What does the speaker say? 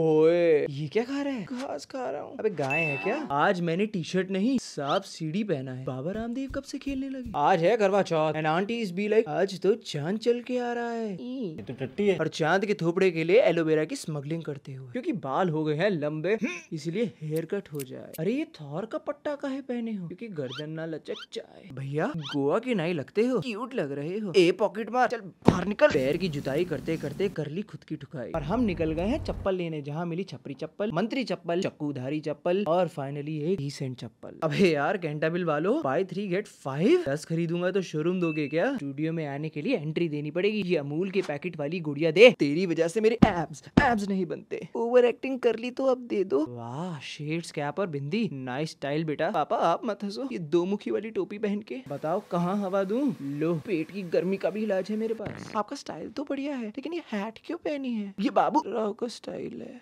ओए ये क्या खा रहा है घास खा रहा हूँ अबे गाय है क्या आज मैंने टी शर्ट नहीं साफ सीढ़ी पहना है बाबा रामदेव कब से खेलने लगे आज है Karva Chauth and aunty is be like आज तो चांद चल के आ रहा है ये तो टट्टी है और चांद के थोपड़े के लिए एलोवेरा की स्मगलिंग करते हुए क्योंकि बाल हो गए हैं लंबे इसलिए हेयर कट हो जाए अरे ये थौर का पट्टा का है पहने हो क्यूँकी गर्दन ना लचक जाए भैया गोवा के नाई लगते हो क्यूट लग रहे हो ए पॉकेट मार चल बाहर निकल पैर की जुताई करते करते कर ली खुद की ठुकाई और हम निकल गए हैं चप्पल लेने जहाँ मिली छपरी चप्पल मंत्री चप्पल चक्कूधारी चप्पल और फाइनली एक डिसेंट चप्पल अबे यार कैंटा बिल वालो बाई थ्री गेट फाइव दस खरीदूंगा तो शोरूम दोगे क्या स्टूडियो में आने के लिए एंट्री देनी पड़ेगी ये अमूल के पैकेट वाली गुड़िया दे तेरी वजह से मेरे एब्स एब्स नहीं बनते ओवर एक्टिंग कर ली तो अब दे दो वाह शेड्स कैप और बिंदी नाइस स्टाइल बेटा पापा आप मत हंसो ये दो मुखी वाली टोपी पहन के बताओ कहाँ हवा दू लो पेट की गर्मी का भी इलाज है मेरे पास आपका स्टाइल तो बढ़िया है लेकिन ये हैट क्यों पहनी है ये बाबू राव का स्टाइल है